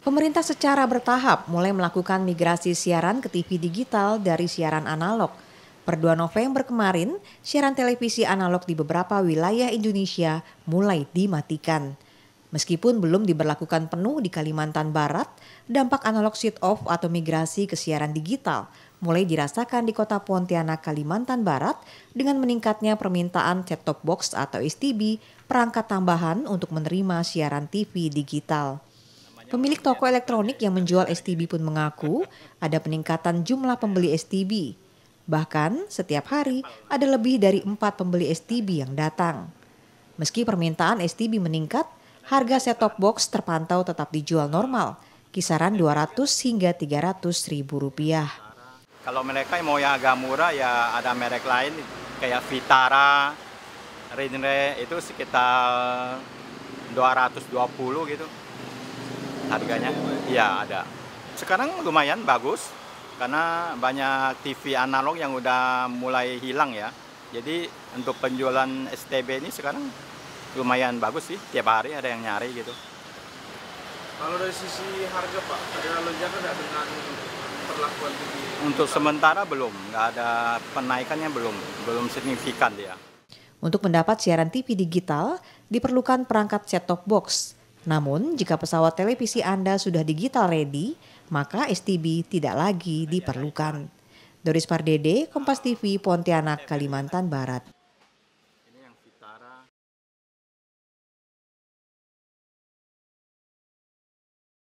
Pemerintah secara bertahap mulai melakukan migrasi siaran ke TV digital dari siaran analog. Per 2 November kemarin, siaran televisi analog di beberapa wilayah Indonesia mulai dimatikan. Meskipun belum diberlakukan penuh di Kalimantan Barat, dampak analog shut off atau migrasi ke siaran digital mulai dirasakan di kota Pontianak, Kalimantan Barat dengan meningkatnya permintaan set-top box atau STB, perangkat tambahan untuk menerima siaran TV digital. Pemilik toko elektronik yang menjual STB pun mengaku ada peningkatan jumlah pembeli STB. Bahkan setiap hari ada lebih dari empat pembeli STB yang datang. Meski permintaan STB meningkat, harga set-top box terpantau tetap dijual normal, kisaran 200 hingga 300 ribu rupiah. Kalau mereka mau yang agak murah ya ada merek lain kayak Vitara, Rinre itu sekitar 220 gitu harganya iya ada sekarang lumayan bagus karena banyak TV analog yang udah mulai hilang ya jadi untuk penjualan STB ini sekarang lumayan bagus sih tiap hari ada yang nyari gitu kalau dari sisi harga pak ada lonjakan nggak dengan perlakuan TV? untuk sementara belum nggak ada penaikannya belum belum signifikan dia untuk mendapat siaran TV digital diperlukan perangkat set-top box namun, jika pesawat televisi Anda sudah digital ready, maka STB tidak lagi diperlukan. Doris Pardede, Kompas TV, Pontianak, Kalimantan Barat.